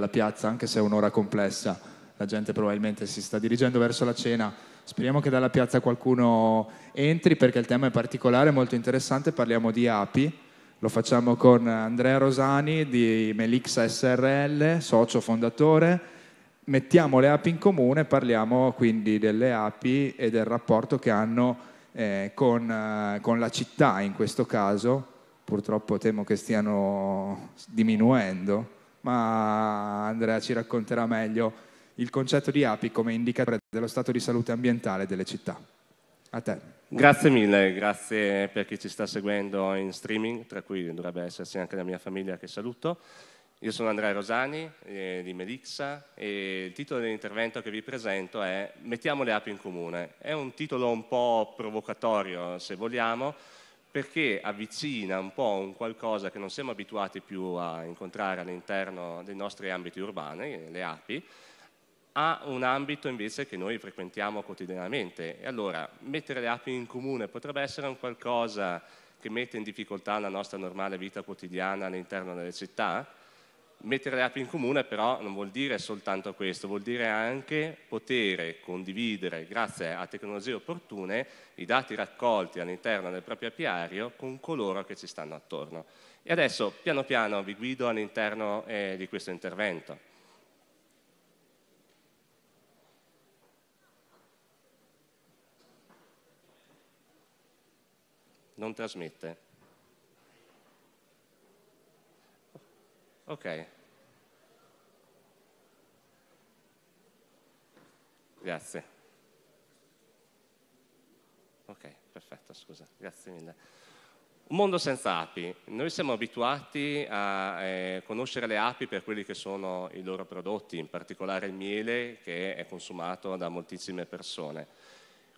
la piazza, anche se è un'ora complessa, la gente probabilmente si sta dirigendo verso la cena. Speriamo che dalla piazza qualcuno entri perché il tema è particolare, molto interessante, parliamo di api. Lo facciamo con Andrea Rosani di Melixa SRL, socio fondatore. Mettiamo le api in comune, parliamo quindi delle api e del rapporto che hanno eh, con, eh, con la città in questo caso, purtroppo temo che stiano diminuendo ma Andrea ci racconterà meglio il concetto di API come indicatore dello stato di salute ambientale delle città. A te. Grazie mille, grazie per chi ci sta seguendo in streaming, tra cui dovrebbe essersi anche la mia famiglia che saluto. Io sono Andrea Rosani eh, di Melixa e il titolo dell'intervento che vi presento è Mettiamo le api in comune. È un titolo un po' provocatorio, se vogliamo, perché avvicina un po' un qualcosa che non siamo abituati più a incontrare all'interno dei nostri ambiti urbani, le api, a un ambito invece che noi frequentiamo quotidianamente. E allora mettere le api in comune potrebbe essere un qualcosa che mette in difficoltà la nostra normale vita quotidiana all'interno delle città? mettere le app in comune però non vuol dire soltanto questo, vuol dire anche poter condividere, grazie a tecnologie opportune, i dati raccolti all'interno del proprio apiario con coloro che ci stanno attorno. E adesso piano piano vi guido all'interno eh, di questo intervento. Non trasmette. Ok. Grazie. Ok, perfetto, scusa, grazie mille. Un mondo senza api. Noi siamo abituati a eh, conoscere le api per quelli che sono i loro prodotti, in particolare il miele che è consumato da moltissime persone.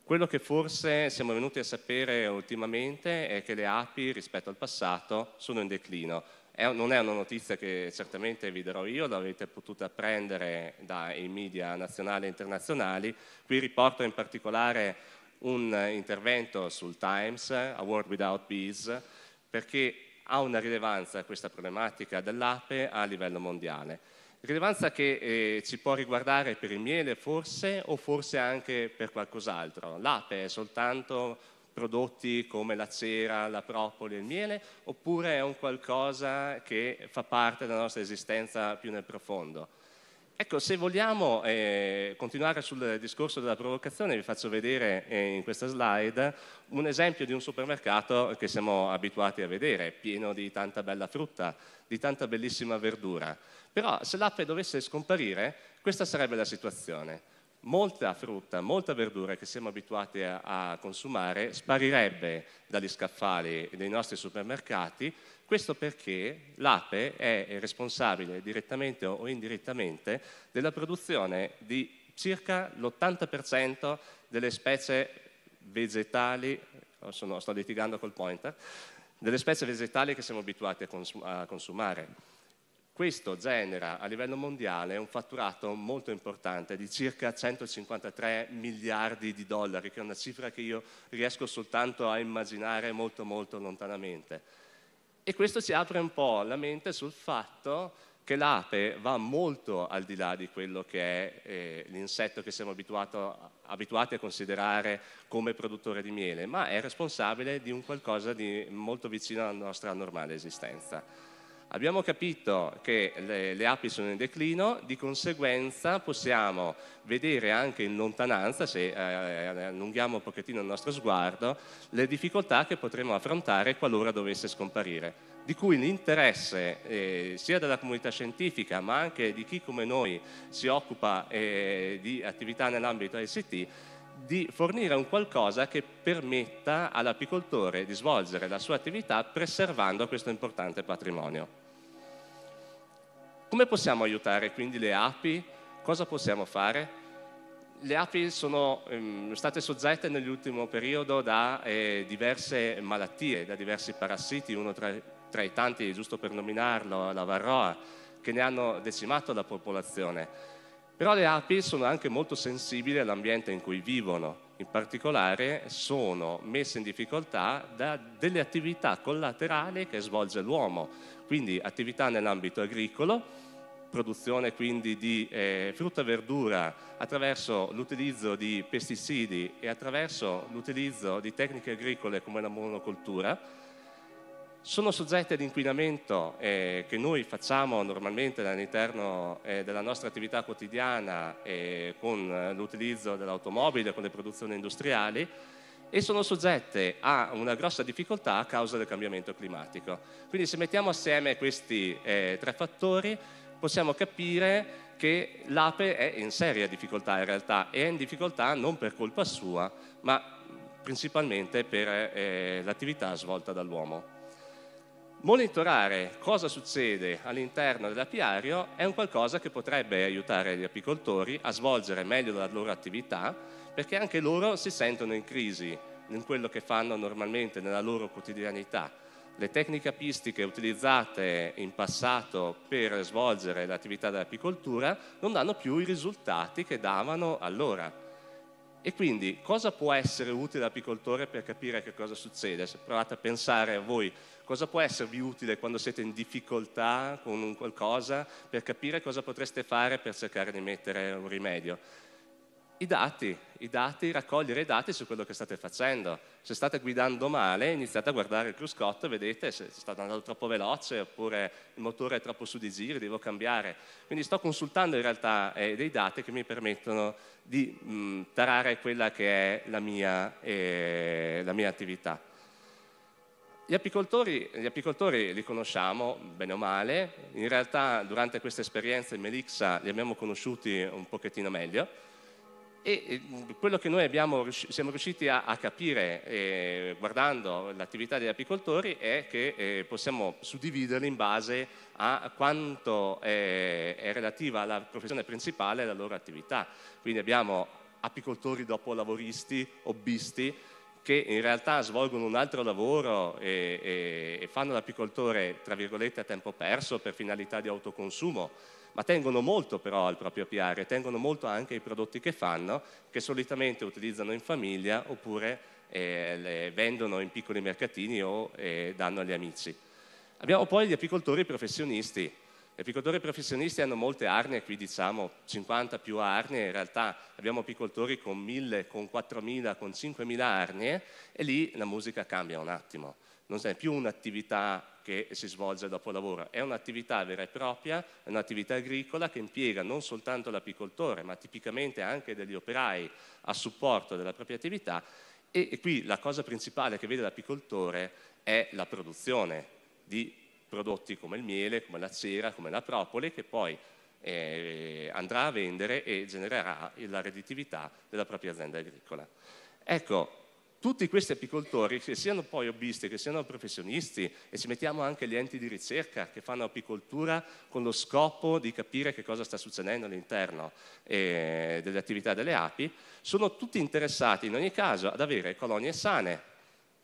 Quello che forse siamo venuti a sapere ultimamente è che le api rispetto al passato sono in declino, è, non è una notizia che certamente vi darò io, l'avete potuta apprendere dai media nazionali e internazionali. Qui riporto in particolare un intervento sul Times, A World Without Bees, perché ha una rilevanza questa problematica dell'ape a livello mondiale. Rilevanza che eh, ci può riguardare per il miele forse o forse anche per qualcos'altro. L'ape è soltanto prodotti come la cera, la propoli e il miele, oppure è un qualcosa che fa parte della nostra esistenza più nel profondo. Ecco, se vogliamo eh, continuare sul discorso della provocazione, vi faccio vedere eh, in questa slide un esempio di un supermercato che siamo abituati a vedere, pieno di tanta bella frutta, di tanta bellissima verdura. Però se l'ape dovesse scomparire, questa sarebbe la situazione molta frutta, molta verdura che siamo abituati a, a, consumare sparirebbe dagli scaffali dei nostri supermercati, questo perché l'ape è responsabile direttamente o indirettamente della produzione di circa l'80% delle specie vegetali, oh, sono, sto litigando col pointer, delle specie vegetali che siamo abituati a, consum- a consumare. Questo genera a livello mondiale un fatturato molto importante di circa 153 miliardi di dollari, che è una cifra che io riesco soltanto a immaginare molto molto lontanamente. E questo ci apre un po' la mente sul fatto che l'ape va molto al di là di quello che è eh, l'insetto che siamo abituati a considerare come produttore di miele, ma è responsabile di un qualcosa di molto vicino alla nostra normale esistenza. Abbiamo capito che le, le, api sono in declino, di conseguenza possiamo vedere anche in lontananza, se eh, allunghiamo un pochettino il nostro sguardo, le difficoltà che potremo affrontare qualora dovesse scomparire, di cui l'interesse eh, sia della comunità scientifica ma anche di chi come noi si occupa eh, di attività nell'ambito ICT di fornire un qualcosa che permetta all'apicoltore di svolgere la sua attività preservando questo importante patrimonio. Come possiamo aiutare quindi le api? Cosa possiamo fare? Le api sono ehm, state soggette nell'ultimo periodo da eh, diverse malattie, da diversi parassiti, uno tra, tra i tanti, giusto per nominarlo, la varroa, che ne hanno decimato la popolazione. Però le api sono anche molto sensibili all'ambiente in cui vivono, in particolare sono messe in difficoltà da delle attività collaterali che svolge l'uomo, quindi attività nell'ambito agricolo produzione quindi di eh, frutta e verdura attraverso l'utilizzo di pesticidi e attraverso l'utilizzo di tecniche agricole come la monocoltura, sono soggette ad inquinamento eh, che noi facciamo normalmente all'interno eh, della nostra attività quotidiana eh, con l'utilizzo dell'automobile, con le produzioni industriali e sono soggette a una grossa difficoltà a causa del cambiamento climatico. Quindi se mettiamo assieme questi eh, tre fattori possiamo capire che l'ape è in seria difficoltà in realtà e è in difficoltà non per colpa sua, ma principalmente per eh, l'attività svolta dall'uomo. Monitorare cosa succede all'interno dell'apiario è un qualcosa che potrebbe aiutare gli apicoltori a svolgere meglio la loro attività perché anche loro si sentono in crisi in quello che fanno normalmente nella loro quotidianità le tecniche apistiche utilizzate in passato per svolgere l'attività dell'apicoltura non danno più i risultati che davano allora. E quindi cosa può essere utile all'apicoltore per capire che cosa succede? Se provate a pensare a voi, cosa può esservi utile quando siete in difficoltà con qualcosa per capire cosa potreste fare per cercare di mettere un rimedio? i dati, i dati, raccogliere i dati su quello che state facendo. Se state guidando male, iniziate a guardare il cruscotto e vedete se sta andando troppo veloce oppure il motore è troppo su di giri, devo cambiare. Quindi sto consultando in realtà eh, dei dati che mi permettono di mh, mm, tarare quella che è la mia, eh, la mia attività. Gli apicoltori, gli apicoltori, li conosciamo bene o male, in realtà durante questa esperienza in Melixa li abbiamo conosciuti un pochettino meglio, e quello che noi abbiamo, siamo riusciti a, a capire eh, guardando l'attività degli apicoltori è che eh, possiamo suddividerli in base a quanto è, è relativa alla professione principale e alla loro attività. Quindi abbiamo apicoltori dopo lavoristi, hobbisti, che in realtà svolgono un altro lavoro e, e, e fanno l'apicoltore, tra virgolette, a tempo perso per finalità di autoconsumo, ma tengono molto però al proprio PR e tengono molto anche ai prodotti che fanno, che solitamente utilizzano in famiglia oppure eh, le vendono in piccoli mercatini o eh, danno agli amici. Abbiamo poi gli apicoltori professionisti, gli apicoltori professionisti hanno molte arnie, qui diciamo 50 più arnie, in realtà abbiamo apicoltori con 1000, con 4000, con 5000 arnie e lì la musica cambia un attimo. Non è più un'attività che si svolge dopo lavoro, è un'attività vera e propria, è un'attività agricola che impiega non soltanto l'apicoltore, ma tipicamente anche degli operai a supporto della propria attività. E, e qui la cosa principale che vede l'apicoltore è la produzione di prodotti come il miele, come la cera, come la propole, che poi eh, andrà a vendere e genererà la redditività della propria azienda agricola. Ecco, tutti questi apicoltori, che siano poi hobbisti, che siano professionisti, e ci mettiamo anche gli enti di ricerca che fanno apicoltura con lo scopo di capire che cosa sta succedendo all'interno eh, delle attività delle api, sono tutti interessati in ogni caso ad avere colonie sane,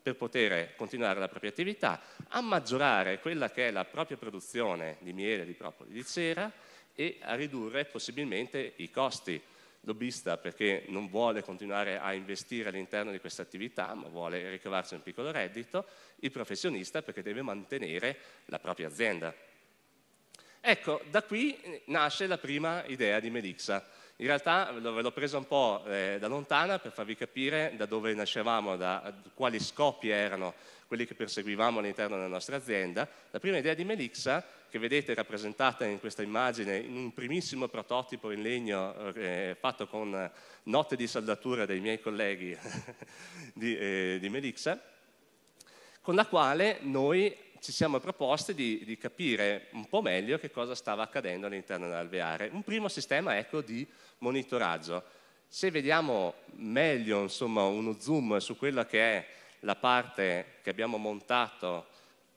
per poter continuare la propria attività, a maggiorare quella che è la propria produzione di miele, di propoli, di cera e a ridurre possibilmente i costi lobbista perché non vuole continuare a investire all'interno di questa attività ma vuole ricavarsi un piccolo reddito, il professionista perché deve mantenere la propria azienda. Ecco, da qui nasce la prima idea di Melixa, in realtà ve l'ho presa un po' eh, da lontana per farvi capire da dove nascevamo, da quali scopi erano quelli che perseguivamo all'interno della nostra azienda. La prima idea di Melixa, che vedete rappresentata in questa immagine, in un primissimo prototipo in legno eh, fatto con note di saldatura dei miei colleghi di, eh, di Melixa, con la quale noi ci siamo proposti di, di, capire un po' meglio che cosa stava accadendo all'interno dell'alveare. Un primo sistema ecco, di monitoraggio. Se vediamo meglio insomma, uno zoom su quella che è la parte che abbiamo montato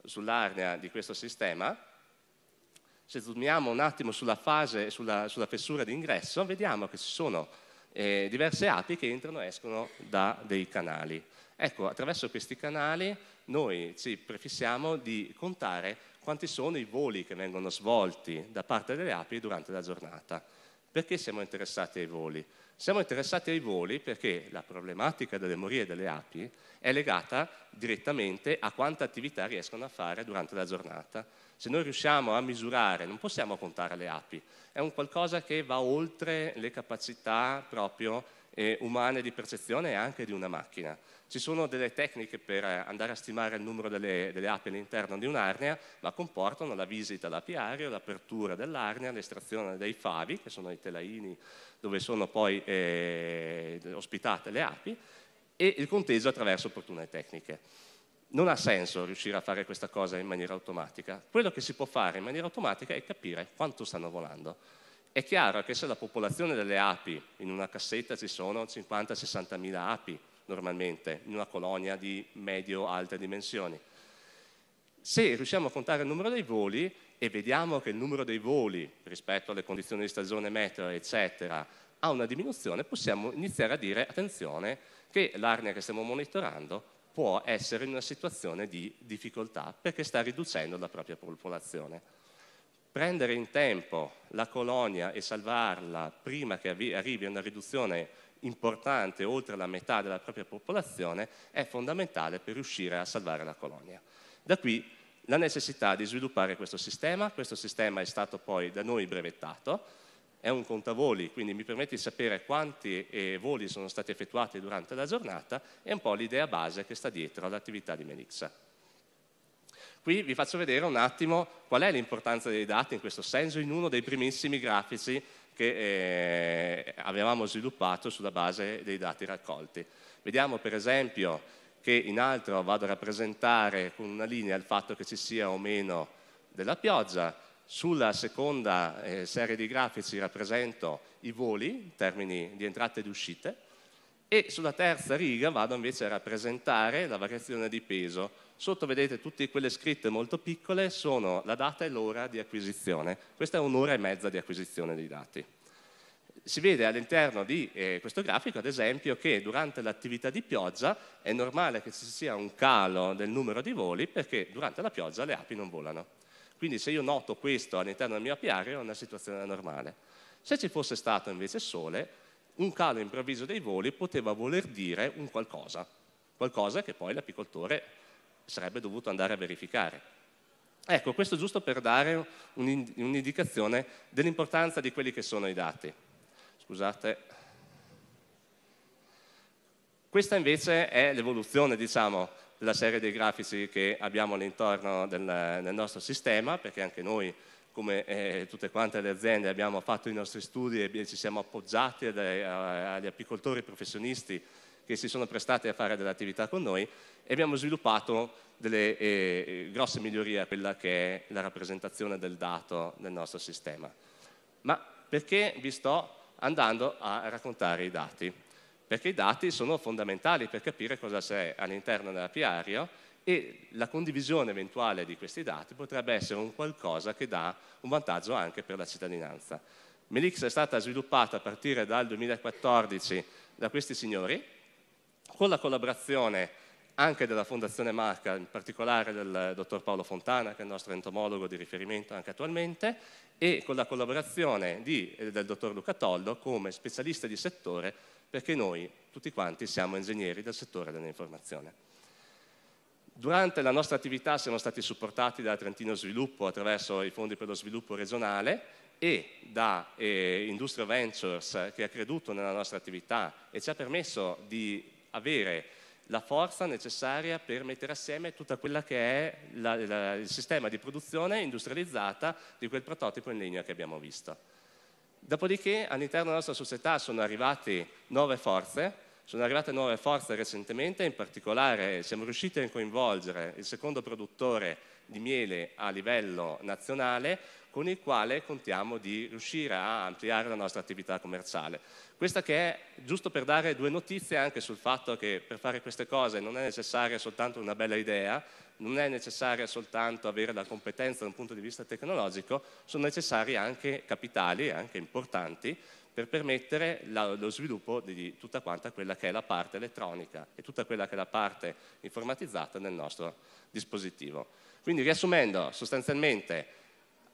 sull'arnia di questo sistema, se zoomiamo un attimo sulla fase sulla, sulla fessura d'ingresso, vediamo che ci sono eh, diverse api che entrano e escono da dei canali. Ecco, attraverso questi canali noi ci prefissiamo di contare quanti sono i voli che vengono svolti da parte delle api durante la giornata. Perché siamo interessati ai voli? Siamo interessati ai voli perché la problematica delle morie delle api è legata direttamente a quanta attività riescono a fare durante la giornata. Se noi riusciamo a misurare, non possiamo contare le api, è un qualcosa che va oltre le capacità proprio eh, umane di percezione e anche di una macchina. Ci sono delle tecniche per andare a stimare il numero delle, delle api all'interno di un'arnea, ma comportano la visita all'apiario, l'apertura dell'arnea, l'estrazione dei favi, che sono i telaini dove sono poi eh, ospitate le api, e il conteggio attraverso opportune tecniche non ha senso riuscire a fare questa cosa in maniera automatica. Quello che si può fare in maniera automatica è capire quanto stanno volando. È chiaro che se la popolazione delle api, in una cassetta ci sono 50-60 mila api normalmente, in una colonia di medio-alte dimensioni. Se riusciamo a contare il numero dei voli e vediamo che il numero dei voli rispetto alle condizioni di stagione meteo, eccetera, ha una diminuzione, possiamo iniziare a dire, attenzione, che l'arnia che stiamo monitorando può essere in una situazione di difficoltà perché sta riducendo la propria popolazione. Prendere in tempo la colonia e salvarla prima che arrivi a una riduzione importante oltre la metà della propria popolazione è fondamentale per riuscire a salvare la colonia. Da qui la necessità di sviluppare questo sistema, questo sistema è stato poi da noi brevettato, è un contavoli, quindi mi permette di sapere quanti eh, voli sono stati effettuati durante la giornata e un po' l'idea base che sta dietro all'attività di Menixa. Qui vi faccio vedere un attimo qual è l'importanza dei dati in questo senso in uno dei primissimi grafici che eh, avevamo sviluppato sulla base dei dati raccolti. Vediamo per esempio che in altro vado a rappresentare con una linea il fatto che ci sia o meno della pioggia, sulla seconda eh, serie di grafici rappresento i voli in termini di entrate ed uscite e sulla terza riga vado invece a rappresentare la variazione di peso. Sotto vedete tutte quelle scritte molto piccole sono la data e l'ora di acquisizione. Questa è un'ora e mezza di acquisizione dei dati. Si vede all'interno di eh, questo grafico, ad esempio, che durante l'attività di pioggia è normale che ci sia un calo del numero di voli perché durante la pioggia le api non volano. Quindi se io noto questo all'interno del mio PR è una situazione normale. Se ci fosse stato invece sole, un calo improvviso dei voli poteva voler dire un qualcosa, qualcosa che poi l'apicoltore sarebbe dovuto andare a verificare. Ecco, questo giusto per dare un'indicazione dell'importanza di quelli che sono i dati. Scusate. Questa invece è l'evoluzione, diciamo, la serie dei grafici che abbiamo all'interno del, del nostro sistema, perché anche noi come eh, tutte quante le aziende abbiamo fatto i nostri studi e ci siamo appoggiati ad, a, eh, agli apicoltori professionisti che si sono prestati a fare dell'attività con noi e abbiamo sviluppato delle eh, grosse migliorie a quella che è la rappresentazione del dato nel nostro sistema. Ma perché vi sto andando a raccontare i dati? perché i dati sono fondamentali per capire cosa c'è all'interno dell'apiario e la condivisione eventuale di questi dati potrebbe essere un qualcosa che dà un vantaggio anche per la cittadinanza. Melix è stata sviluppata a partire dal 2014 da questi signori, con la collaborazione anche della Fondazione Marca, in particolare del dottor Paolo Fontana, che è il nostro entomologo di riferimento anche attualmente, e con la collaborazione di, del dottor Luca Tollo come specialista di settore perché noi tutti quanti siamo ingegneri del settore dell'informazione. Durante la nostra attività siamo stati supportati da Trentino Sviluppo attraverso i fondi per lo sviluppo regionale e da eh, Industria Ventures che ha creduto nella nostra attività e ci ha permesso di avere la forza necessaria per mettere assieme tutto quello che è la, la, il sistema di produzione industrializzata di quel prototipo in legno che abbiamo visto. Dopodiché all'interno della nostra società sono arrivate nuove forze, sono arrivate nuove forze recentemente, in particolare siamo riusciti a coinvolgere il secondo produttore di miele a livello nazionale con il quale contiamo di riuscire a ampliare la nostra attività commerciale. Questa che è giusto per dare due notizie anche sul fatto che per fare queste cose non è necessaria soltanto una bella idea, non è necessaria soltanto avere la competenza da un punto di vista tecnologico, sono necessari anche capitali, anche importanti, per permettere la, lo sviluppo di tutta quanta quella che è la parte elettronica e tutta quella che è la parte informatizzata nel nostro dispositivo. Quindi riassumendo, sostanzialmente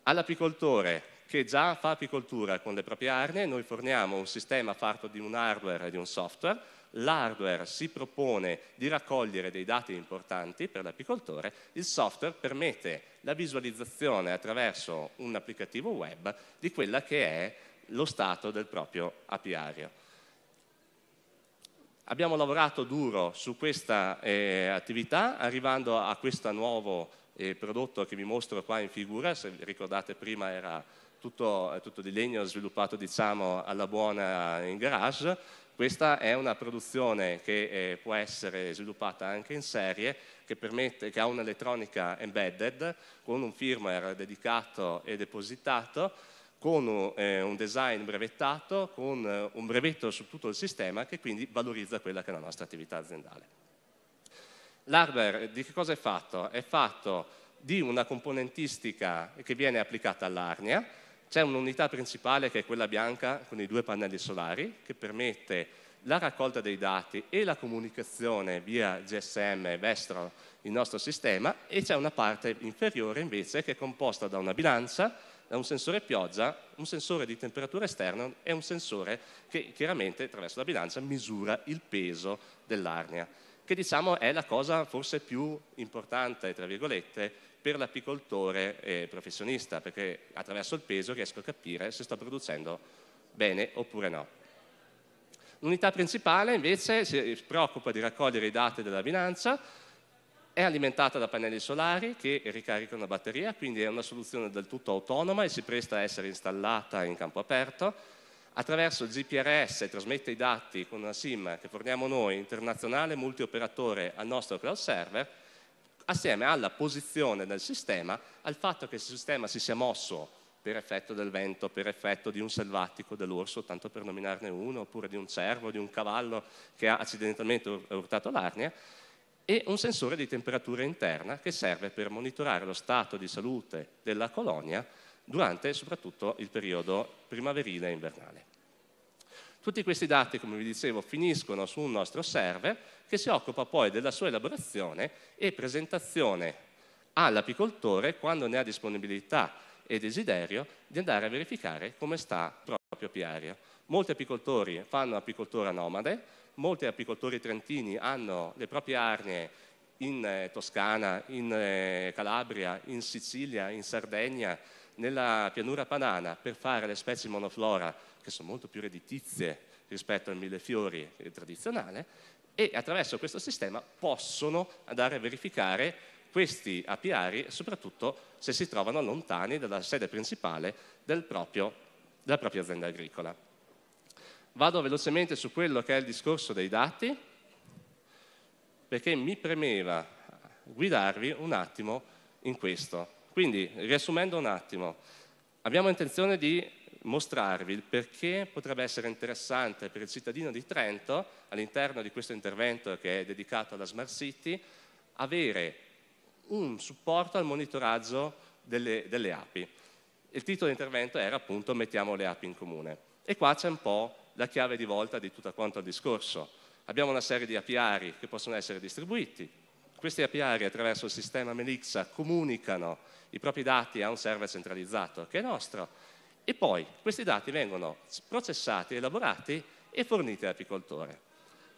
all'apicoltore che già fa apicoltura con le proprie arnie, noi forniamo un sistema fatto di un hardware e di un software, l'hardware si propone di raccogliere dei dati importanti per l'apicoltore, il software permette la visualizzazione attraverso un applicativo web di quella che è lo stato del proprio apiario. Abbiamo lavorato duro su questa eh, attività, arrivando a questo nuovo eh, prodotto che vi mostro qua in figura, se vi ricordate prima era tutto, eh, tutto di legno sviluppato diciamo alla buona in garage, questa è una produzione che eh, può essere sviluppata anche in serie, che, permette, che ha un'elettronica embedded con un firmware dedicato e depositato, con eh, un design brevettato, con eh, un brevetto su tutto il sistema che quindi valorizza quella che è la nostra attività aziendale. L'hardware di che cosa è fatto? È fatto di una componentistica che viene applicata all'arnia, c'è un'unità principale che è quella bianca con i due pannelli solari che permette la raccolta dei dati e la comunicazione via GSM vestro il nostro sistema e c'è una parte inferiore invece che è composta da una bilancia, da un sensore pioggia, un sensore di temperatura esterna e un sensore che chiaramente attraverso la bilancia misura il peso dell'arnia, che diciamo è la cosa forse più importante, tra virgolette, per l'apicoltore eh, professionista, perché attraverso il peso riesco a capire se sto producendo bene oppure no. L'unità principale invece si preoccupa di raccogliere i dati della bilancia, è alimentata da pannelli solari che ricaricano la batteria, quindi è una soluzione del tutto autonoma e si presta a essere installata in campo aperto. Attraverso il GPRS trasmette i dati con una SIM che forniamo noi, internazionale multioperatore, al nostro cloud server assieme alla posizione del sistema, al fatto che il sistema si sia mosso per effetto del vento, per effetto di un selvatico, dell'orso, tanto per nominarne uno, oppure di un cervo, di un cavallo che ha accidentalmente urtato l'arnia, e un sensore di temperatura interna che serve per monitorare lo stato di salute della colonia durante soprattutto il periodo primaverile e invernale. Tutti questi dati, come vi dicevo, finiscono su un nostro server che si occupa poi della sua elaborazione e presentazione all'apicoltore quando ne ha disponibilità e desiderio di andare a verificare come sta proprio apiario. Molti apicoltori fanno apicoltura nomade, molti apicoltori trentini hanno le proprie arnie in eh, Toscana, in eh, Calabria, in Sicilia, in Sardegna, nella pianura padana per fare le specie monoflora che sono molto più redditizie rispetto al millefiori tradizionale e attraverso questo sistema possono andare a verificare questi apiari, soprattutto se si trovano lontani dalla sede principale del proprio, della propria azienda agricola. Vado velocemente su quello che è il discorso dei dati, perché mi premeva guidarvi un attimo in questo. Quindi, riassumendo un attimo, abbiamo intenzione di mostrarvi il perché potrebbe essere interessante per il cittadino di Trento, all'interno di questo intervento che è dedicato alla Smart City, avere un supporto al monitoraggio delle, delle api. Il titolo dell'intervento era appunto Mettiamo le api in comune. E qua c'è un po' la chiave di volta di tutto quanto il discorso. Abbiamo una serie di apiari che possono essere distribuiti. Questi apiari attraverso il sistema Melixa comunicano i propri dati a un server centralizzato che è nostro e poi questi dati vengono processati, elaborati e forniti all'apicoltore.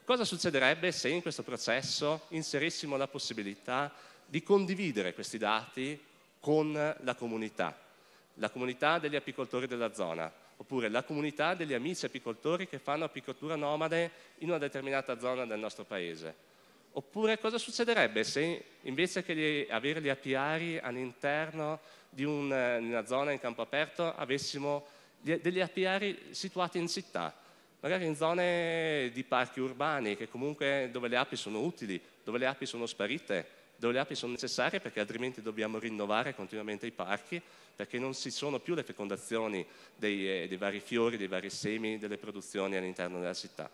Cosa succederebbe se in questo processo inserissimo la possibilità di condividere questi dati con la comunità, la comunità degli apicoltori della zona, oppure la comunità degli amici apicoltori che fanno apicoltura nomade in una determinata zona del nostro paese? Oppure cosa succederebbe se invece che avere gli apiari all'interno di un, una eh, zona in campo aperto avessimo degli apiari situati in città, magari in zone di parchi urbani comunque, dove le api sono utili, dove le api sono sparite, dove le api sono necessarie perché altrimenti dobbiamo rinnovare continuamente i parchi perché non ci sono più le fecondazioni dei, eh, dei vari fiori, dei vari semi, delle produzioni all'interno della città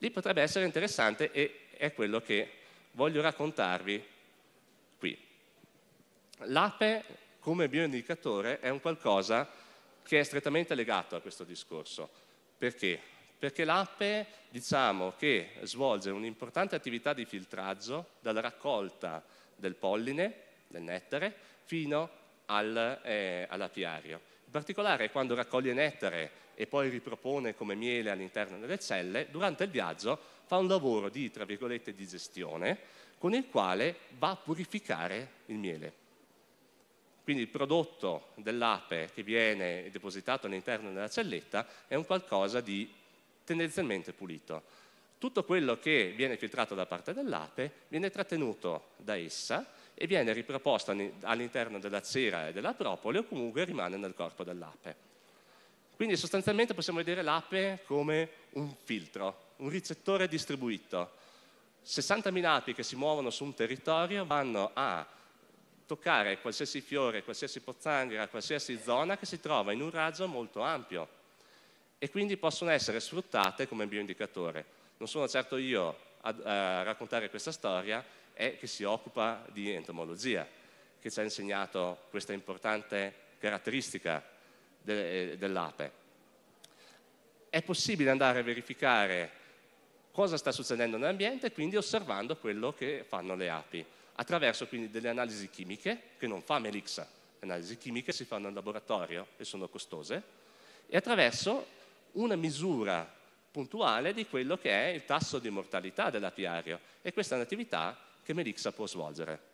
lì potrebbe essere interessante e è quello che voglio raccontarvi qui. L'ape come bioindicatore è un qualcosa che è strettamente legato a questo discorso. Perché? Perché l'ape diciamo che svolge un'importante attività di filtraggio dalla raccolta del polline, del nettare, fino al, eh, all'apiario. In particolare quando raccoglie nettare e poi ripropone come miele all'interno delle celle, durante il viaggio fa un lavoro di, tra virgolette, digestione con il quale va a purificare il miele. Quindi il prodotto dell'ape che viene depositato all'interno della celletta è un qualcosa di tendenzialmente pulito. Tutto quello che viene filtrato da parte dell'ape viene trattenuto da essa e viene riproposto all'interno della cera e della propole o comunque rimane nel corpo dell'ape. Quindi sostanzialmente possiamo vedere l'ape come un filtro, un ricettore distribuito. 60.000 api che si muovono su un territorio vanno a toccare qualsiasi fiore, qualsiasi pozzanghera, qualsiasi zona che si trova in un raggio molto ampio e quindi possono essere sfruttate come bioindicatore. Non sono certo io a, eh, a raccontare questa storia, è che si occupa di entomologia, che ci ha insegnato questa importante caratteristica de, eh, dell'ape. È possibile andare a verificare cosa sta succedendo nell'ambiente, quindi osservando quello che fanno le api, attraverso quindi delle analisi chimiche, che non fa Melix, le analisi chimiche si fanno in laboratorio e sono costose, e attraverso una misura puntuale di quello che è il tasso di mortalità dell'apiario e questa è un'attività che Melixa può svolgere.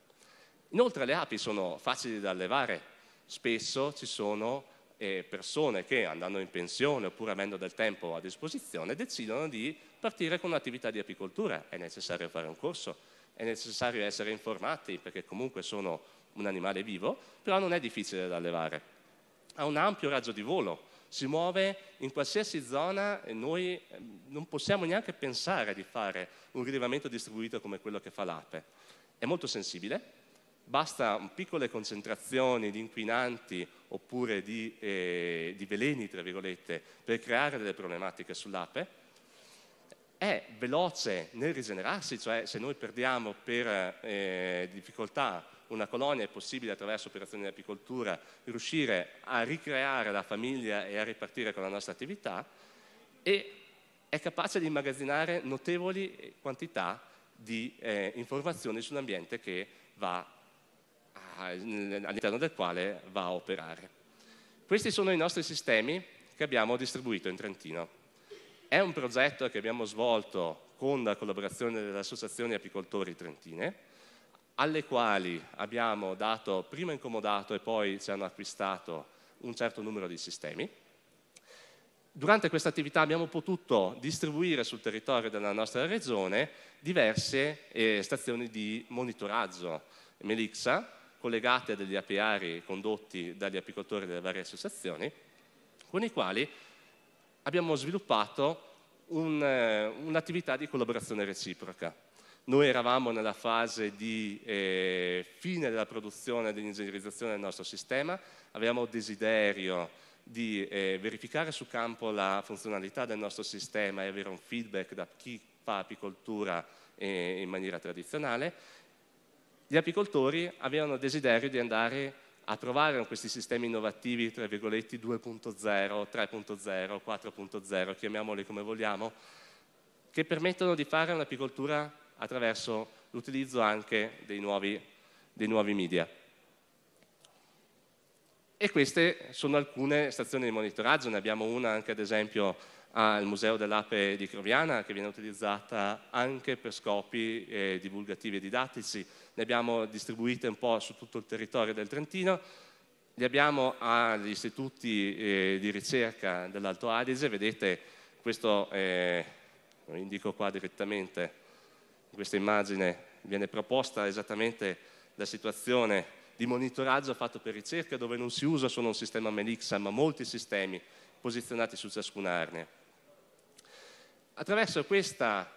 Inoltre le api sono facili da allevare, spesso ci sono eh, persone che andando in pensione oppure avendo del tempo a disposizione decidono di partire con un'attività di apicoltura. È necessario fare un corso, è necessario essere informati perché comunque sono un animale vivo, però non è difficile da allevare. Ha un ampio raggio di volo, si muove in qualsiasi zona e noi ehm, non possiamo neanche pensare di fare un rilevamento distribuito come quello che fa l'ape. È molto sensibile, basta piccole concentrazioni di inquinanti oppure di, eh, di veleni, tra virgolette, per creare delle problematiche sull'ape, è veloce nel rigenerarsi, cioè se noi perdiamo per eh, difficoltà una colonia è possibile attraverso operazioni di apicoltura riuscire a ricreare la famiglia e a ripartire con la nostra attività e è capace di immagazzinare notevoli quantità di eh, informazioni sull'ambiente che va eh, all'interno del quale va a operare. Questi sono i nostri sistemi che abbiamo distribuito in Trentino. È un progetto che abbiamo svolto con la collaborazione delle associazioni apicoltori trentine, alle quali abbiamo dato prima incomodato e poi ci hanno acquistato un certo numero di sistemi. Durante questa attività abbiamo potuto distribuire sul territorio della nostra regione diverse eh, stazioni di monitoraggio. Melixa collegate a degli apiari condotti dagli apicoltori delle varie associazioni, con i quali abbiamo sviluppato un, eh, un'attività di collaborazione reciproca. Noi eravamo nella fase di eh, fine della produzione e dell'ingegnerizzazione del nostro sistema, avevamo desiderio di eh, verificare sul campo la funzionalità del nostro sistema e avere un feedback da chi fa apicoltura eh, in maniera tradizionale gli apicoltori avevano desiderio di andare a provare questi sistemi innovativi, tra virgolette, 2.0, 3.0, 4.0, chiamiamoli come vogliamo, che permettono di fare un'apicoltura attraverso l'utilizzo anche dei nuovi, dei nuovi media. E queste sono alcune stazioni di monitoraggio, ne abbiamo una anche ad esempio al Museo dell'Ape di Croviana che viene utilizzata anche per scopi eh, divulgativi e didattici. Ne abbiamo distribuite un po' su tutto il territorio del Trentino, li abbiamo agli istituti eh, di ricerca dell'Alto Adige, vedete questo, eh, lo indico qua direttamente, in questa immagine viene proposta esattamente la situazione di monitoraggio fatto per ricerca dove non si usa solo un sistema Melixa ma molti sistemi posizionati su ciascuna arnia attraverso questa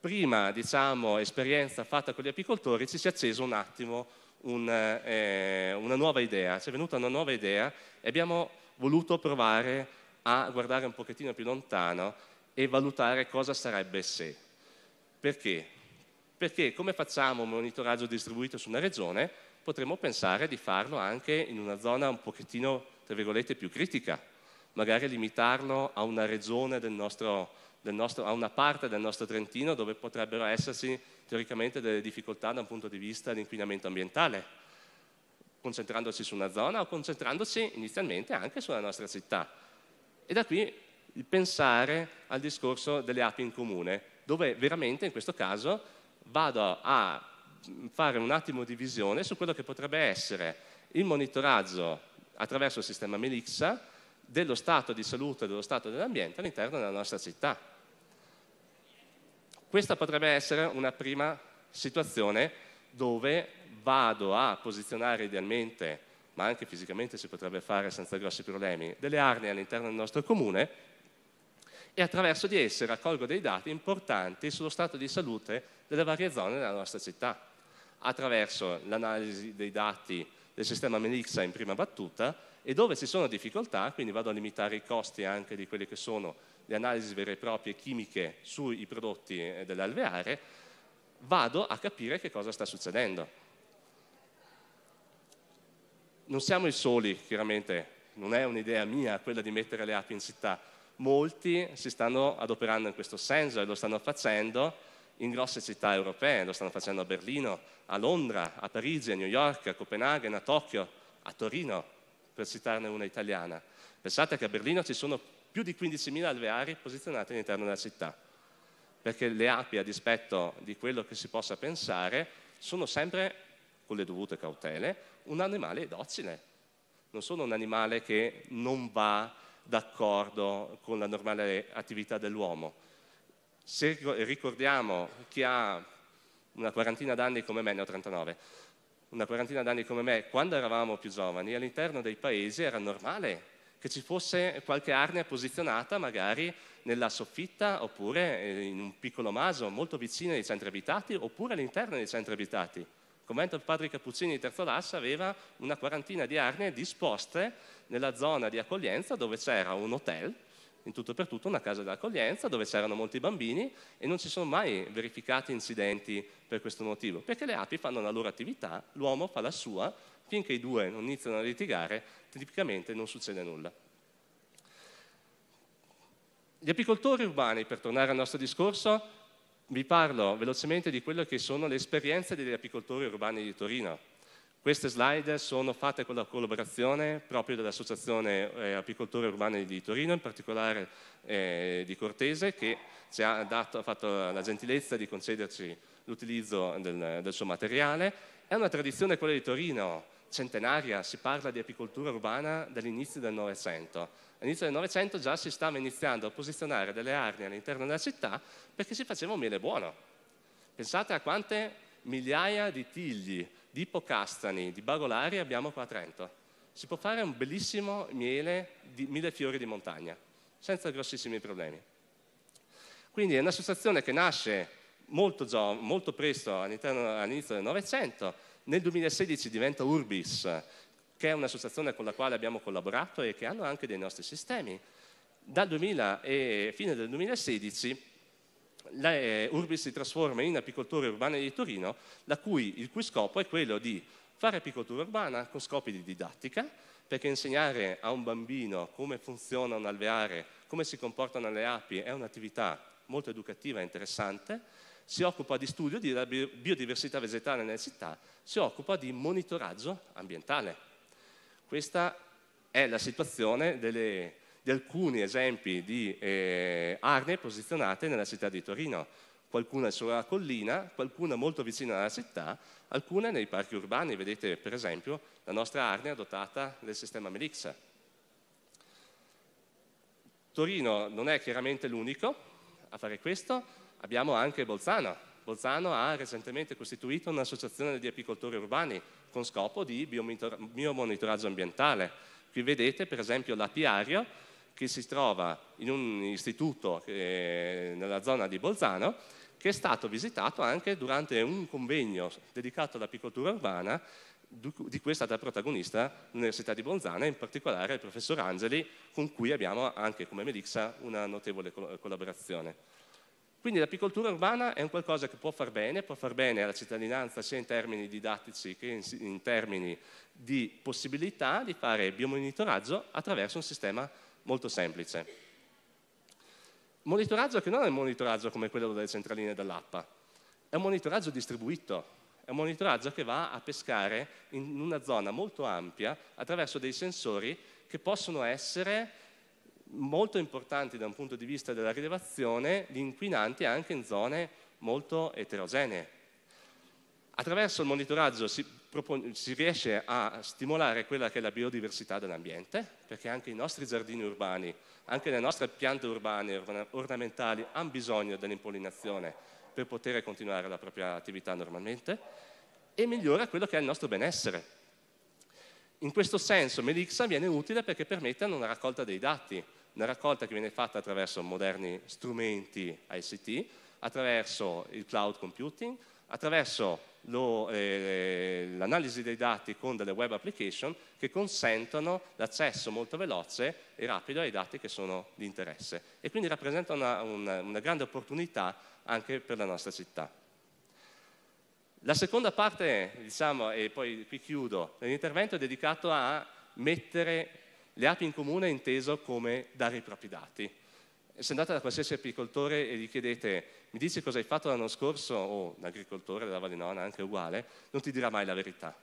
prima diciamo, esperienza fatta con gli apicoltori ci si è acceso un attimo un, eh, una nuova idea, ci è venuta una nuova idea e abbiamo voluto provare a guardare un pochettino più lontano e valutare cosa sarebbe se. Perché? Perché come facciamo un monitoraggio distribuito su una regione, potremmo pensare di farlo anche in una zona un pochettino, tra virgolette, più critica, magari limitarlo a una regione del nostro nostro, a una parte del nostro Trentino dove potrebbero esserci teoricamente delle difficoltà da un punto di vista di inquinamento ambientale, concentrandoci su una zona o concentrandoci inizialmente anche sulla nostra città. E da qui il pensare al discorso delle api in comune, dove veramente in questo caso vado a fare un attimo di visione su quello che potrebbe essere il monitoraggio attraverso il sistema Melixa dello stato di salute e dello stato dell'ambiente all'interno della nostra città. Questa potrebbe essere una prima situazione dove vado a posizionare idealmente, ma anche fisicamente si potrebbe fare senza grossi problemi, delle arnie all'interno del nostro comune e attraverso di esse raccolgo dei dati importanti sullo stato di salute delle varie zone della nostra città, attraverso l'analisi dei dati del sistema Melixa in prima battuta e dove ci sono difficoltà, quindi vado a limitare i costi anche di quelli che sono le analisi vere e proprie chimiche sui prodotti eh, dell'alveare, vado a capire che cosa sta succedendo. Non siamo i soli, chiaramente, non è un'idea mia quella di mettere le api in città, molti si stanno adoperando in questo senso e lo stanno facendo in grosse città europee, lo stanno facendo a Berlino, a Londra, a Parigi, a New York, a Copenaghen, a Tokyo, a Torino, per citarne una italiana. Pensate che a Berlino ci sono più di 15.000 alveari posizionati all'interno della città, perché le api, a dispetto di quello che si possa pensare, sono sempre, con le dovute cautele, un animale docile, non sono un animale che non va d'accordo con la normale attività dell'uomo. Se ricordiamo chi ha una quarantina d'anni come me, ne ho 39, una quarantina d'anni come me, quando eravamo più giovani, all'interno dei paesi era normale che ci fosse qualche arnia posizionata magari nella soffitta oppure eh, in un piccolo maso molto vicino ai centri abitati oppure all'interno dei centri abitati. Il convento padre Cappuccini di Terzolas aveva una quarantina di arnie disposte nella zona di accoglienza dove c'era un hotel, in tutto e per tutto una casa d'accoglienza dove c'erano molti bambini e non si sono mai verificati incidenti per questo motivo, perché le api fanno la loro attività, l'uomo fa la sua, finché i due non iniziano a litigare tipicamente non succede nulla. Gli apicoltori urbani, per tornare al nostro discorso, vi parlo velocemente di quelle che sono le esperienze degli apicoltori urbani di Torino. Queste slide sono fatte con la collaborazione proprio dell'Associazione eh, Apicoltori Urbani di Torino, in particolare eh, di Cortese, che ci ha, dato, ha, fatto la gentilezza di concederci l'utilizzo del, del suo materiale. È una tradizione quella di Torino, centenaria, si parla di apicoltura urbana dall'inizio del Novecento. All'inizio del Novecento già si stava iniziando a posizionare delle arnie all'interno della città perché si faceva un miele buono. Pensate a quante migliaia di tigli, di ipocastani, di bagolari abbiamo qua a Trento. Si può fare un bellissimo miele di mille fiori di montagna, senza grossissimi problemi. Quindi è un'associazione che nasce molto, molto presto all'inizio del Novecento, nel 2016 diventa Urbis, che è un'associazione con la quale abbiamo collaborato e che hanno anche dei nostri sistemi. Dal 2000 e fine del 2016 eh, Urbis si trasforma in apicoltura urbana di Torino, cui, il cui scopo è quello di fare apicoltura urbana con scopi di didattica, perché insegnare a un bambino come funziona un alveare, come si comportano le api, è un'attività molto educativa e interessante, si occupa di studio della biodiversità vegetale nelle città, si occupa di monitoraggio ambientale. Questa è la situazione delle, di alcuni esempi di eh, aree posizionate nella città di Torino, qualcuna sulla collina, qualcuna molto vicina alla città, alcune nei parchi urbani, vedete per esempio la nostra arnia dotata del sistema Melixa. Torino non è chiaramente l'unico a fare questo, Abbiamo anche Bolzano. Bolzano ha recentemente costituito un'associazione di apicoltori urbani con scopo di biomonitoraggio ambientale. Qui vedete per esempio l'apiario che si trova in un istituto eh, nella zona di Bolzano che è stato visitato anche durante un convegno dedicato all'apicoltura urbana di cui è stata protagonista l'Università di Bolzano e in particolare il professor Angeli con cui abbiamo anche come Melixa una notevole collaborazione. Quindi l'apicoltura urbana è un qualcosa che può far bene, può far bene alla cittadinanza sia in termini didattici che in, termini di possibilità di fare biomonitoraggio attraverso un sistema molto semplice. Monitoraggio che non è un monitoraggio come quello delle centraline dell'APPA, è un monitoraggio distribuito, è un monitoraggio che va a pescare in una zona molto ampia attraverso dei sensori che possono essere molto importanti da un punto di vista della rilevazione di inquinanti anche in zone molto eterogenee. Attraverso il monitoraggio si, si, riesce a stimolare quella che è la biodiversità dell'ambiente, perché anche i nostri giardini urbani, anche le nostre piante urbane orna ornamentali hanno bisogno dell'impollinazione per poter continuare la propria attività normalmente, e migliora quello che è il nostro benessere. In questo senso Melixa viene utile perché permette una raccolta dei dati, una raccolta che viene fatta attraverso moderni strumenti ICT, attraverso il cloud computing, attraverso eh, eh, l'analisi eh, dei dati con delle web application che consentono l'accesso molto veloce e rapido ai dati che sono di interesse e quindi rappresenta una, una, una grande opportunità anche per la nostra città. La seconda parte, diciamo, e poi qui chiudo, dell'intervento è dedicato a mettere le api in comune è inteso come dare i propri dati. Se andate da qualsiasi apicoltore e gli chiedete mi dici cosa hai fatto l'anno scorso, o un agricoltore della Valinona, anche uguale, non ti dirà mai la verità,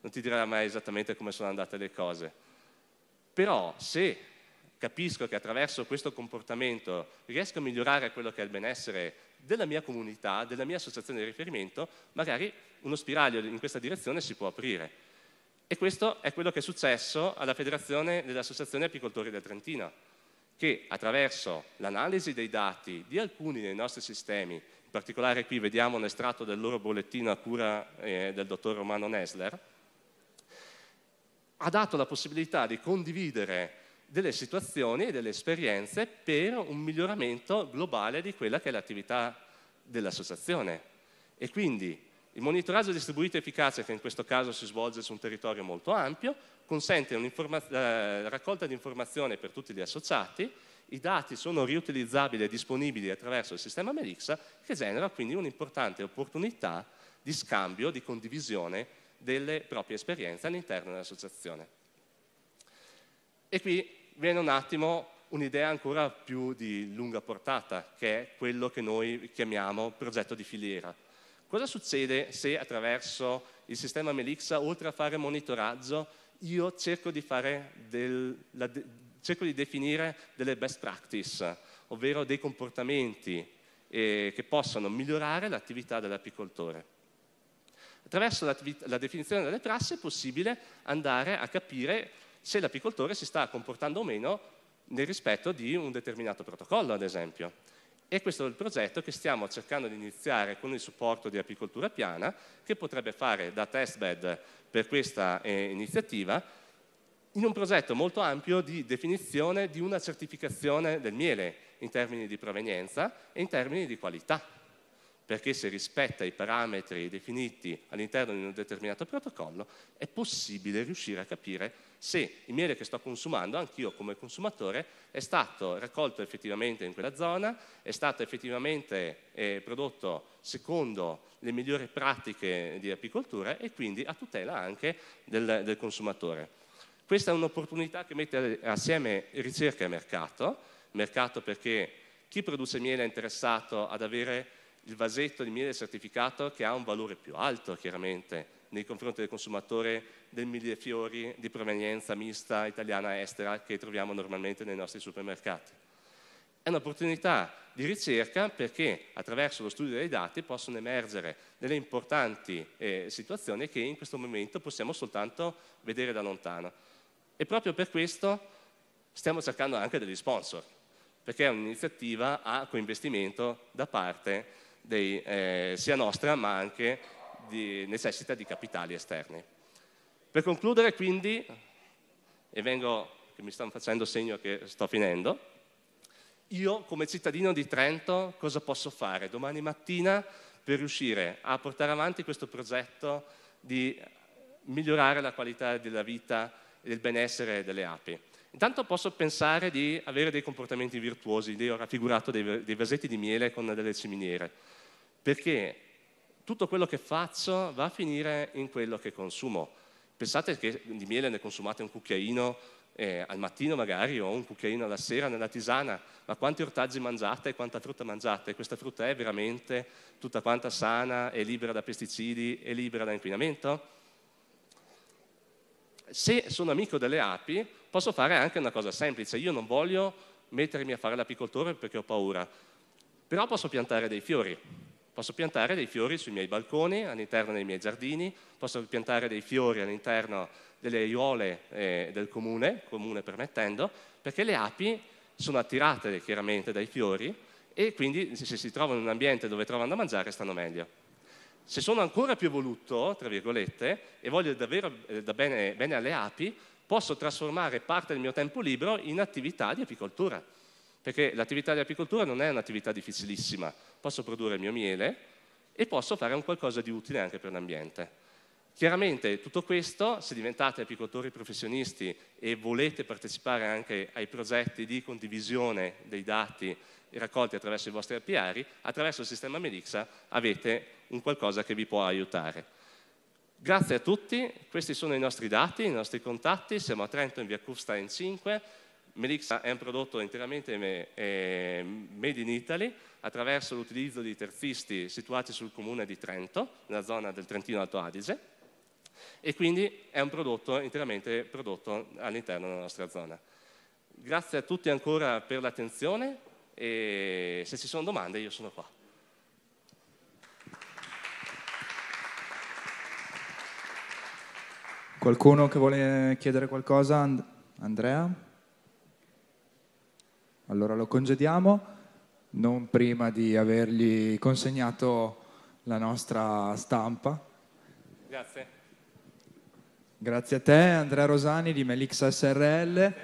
non ti dirà mai esattamente come sono andate le cose. Però se capisco che attraverso questo comportamento riesco a migliorare quello che è il benessere della mia comunità, della mia associazione di riferimento, magari uno spiraglio in questa direzione si può aprire. E questo è quello che è successo alla Federazione dell'Associazione Apicoltori del Trentino, che attraverso l'analisi dei dati di alcuni dei nostri sistemi, in particolare qui vediamo un estratto del loro bollettino a cura eh, del dottor Romano Nesler, ha dato la possibilità di condividere delle situazioni e delle esperienze per un miglioramento globale di quella che è l'attività dell'associazione. E quindi il monitoraggio distribuito efficace, che in questo caso si svolge su un territorio molto ampio, consente la eh, raccolta di informazioni per tutti gli associati, i dati sono riutilizzabili e disponibili attraverso il sistema Melixa, che genera quindi un'importante opportunità di scambio, di condivisione delle proprie esperienze all'interno dell'associazione. E qui viene un attimo un'idea ancora più di lunga portata, che è quello che noi chiamiamo progetto di filiera Cosa succede se attraverso il sistema Melixa, oltre a fare monitoraggio, io cerco di, del, la, cerco di definire delle best practice, ovvero dei comportamenti eh, che possano migliorare l'attività dell'apicoltore. Attraverso la definizione delle prassi è possibile andare a capire se l'apicoltore si sta comportando o meno nel rispetto di un determinato protocollo, ad esempio. E questo è il progetto che stiamo cercando di iniziare con il supporto di Apicoltura Piana, che potrebbe fare da testbed per questa eh, iniziativa, in un progetto molto ampio di definizione di una certificazione del miele in termini di provenienza e in termini di qualità perché se rispetta i parametri definiti all'interno di un determinato protocollo, è possibile riuscire a capire se il miele che sto consumando, anch'io come consumatore, è stato raccolto effettivamente in quella zona, è stato effettivamente eh, prodotto secondo le migliori pratiche di apicoltura e quindi a tutela anche del, del consumatore. Questa è un'opportunità che mette assieme ricerca e mercato, mercato perché chi produce miele è interessato ad avere il vasetto di miele certificato che ha un valore più alto chiaramente nei confronti del consumatore del mille fiori di provenienza mista italiana estera che troviamo normalmente nei nostri supermercati. È un'opportunità di ricerca perché attraverso lo studio dei dati possono emergere delle importanti eh, situazioni che in questo momento possiamo soltanto vedere da lontano. E proprio per questo stiamo cercando anche degli sponsor, perché è un'iniziativa a coinvestimento da parte di dei, eh, sia nostra ma anche di, necessita di capitali esterni. Per concludere quindi, e vengo, mi stanno facendo segno che sto finendo, io come cittadino di Trento cosa posso fare domani mattina per riuscire a portare avanti questo progetto di migliorare la qualità della vita e del benessere delle api? Intanto posso pensare di avere dei comportamenti virtuosi, io ho raffigurato dei, dei vasetti di miele con delle ciminiere, perché tutto quello che faccio va a finire in quello che consumo. Pensate che di miele ne consumate un cucchiaino eh, al mattino magari o un cucchiaino alla sera nella tisana, ma quanti ortaggi mangiate e quanta frutta mangiate? Questa frutta è veramente tutta quanta sana, è libera da pesticidi, è libera da inquinamento? Se sono amico delle api, Posso fare anche una cosa semplice, io non voglio mettermi a fare l'apicoltore perché ho paura, però posso piantare dei fiori, posso piantare dei fiori sui miei balconi, all'interno dei miei giardini, posso piantare dei fiori all'interno delle aiuole eh, del comune, comune permettendo, perché le api sono attirate chiaramente dai fiori e quindi se si trovano in un ambiente dove trovano da mangiare stanno meglio. Se sono ancora più evoluto, tra virgolette, e voglio davvero eh, da bene, bene alle api, posso trasformare parte del mio tempo libero in attività di apicoltura, perché l'attività di apicoltura non è un'attività difficilissima, posso produrre il mio miele e posso fare un qualcosa di utile anche per l'ambiente. Chiaramente tutto questo, se diventate apicoltori professionisti e volete partecipare anche ai progetti di condivisione dei dati raccolti attraverso i vostri apiari, attraverso il sistema Melixa avete un qualcosa che vi può aiutare. Grazie a tutti, questi sono i nostri dati, i nostri contatti, siamo a Trento in via Custa in 5, Melixa è un prodotto interamente eh, made in Italy attraverso l'utilizzo di terzisti situati sul comune di Trento, nella zona del Trentino Alto Adige, e quindi è un prodotto interamente prodotto all'interno della nostra zona. Grazie a tutti ancora per l'attenzione e se ci sono domande io sono qua. Qualcuno che vuole chiedere qualcosa? And- Andrea? Allora lo congediamo, non prima di avergli consegnato la nostra stampa. Grazie. Grazie a te, Andrea Rosani di Melix SRL.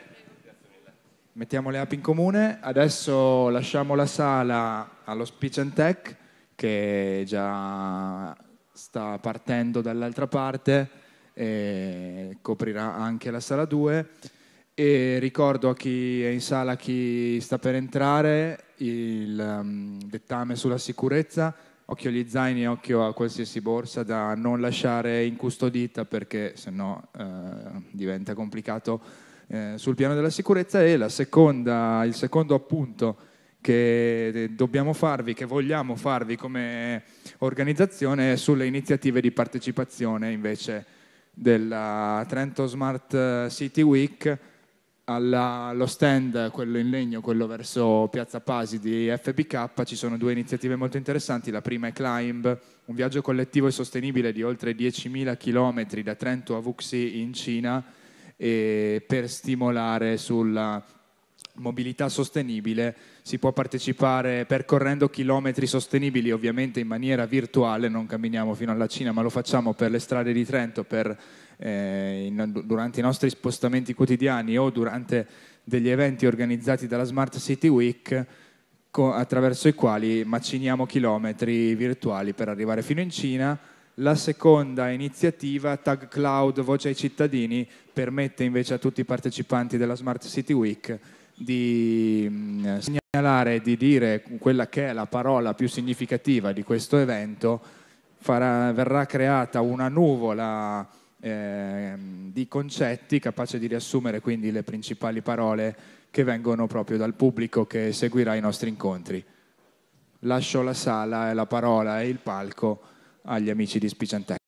Mettiamo le app in comune. Adesso lasciamo la sala allo Speech and Tech che già sta partendo dall'altra parte eh, coprirà anche la sala 2. E ricordo a chi è in sala, chi sta per entrare, il um, dettame sulla sicurezza, occhio agli zaini, occhio a qualsiasi borsa da non lasciare incustodita perché sennò eh, diventa complicato eh, sul piano della sicurezza. E seconda, il secondo appunto che eh, dobbiamo farvi, che vogliamo farvi come organizzazione è sulle iniziative di partecipazione invece della Trento Smart eh, City Week alla, allo stand, quello in legno, quello verso Piazza Pasi di FBK, ci sono due iniziative molto interessanti. La prima è Climb, un viaggio collettivo e sostenibile di oltre 10.000 km da Trento a Wuxi in Cina per stimolare sulla mobilità sostenibile si può partecipare percorrendo chilometri sostenibili, ovviamente in maniera virtuale, non camminiamo fino alla Cina, ma lo facciamo per le strade di Trento, per, eh, in, durante i nostri spostamenti quotidiani o durante degli eventi organizzati dalla Smart City Week attraverso i quali maciniamo chilometri virtuali per arrivare fino in Cina. La seconda iniziativa, Tag Cloud Voce ai cittadini, permette invece a tutti i partecipanti della Smart City Week di mm, segnalare di dire quella che è la parola più significativa di questo evento, farà, verrà creata una nuvola eh, di concetti capace di riassumere quindi le principali parole che vengono proprio dal pubblico che seguirà i nostri incontri. Lascio la sala e la parola e il palco agli amici di Speech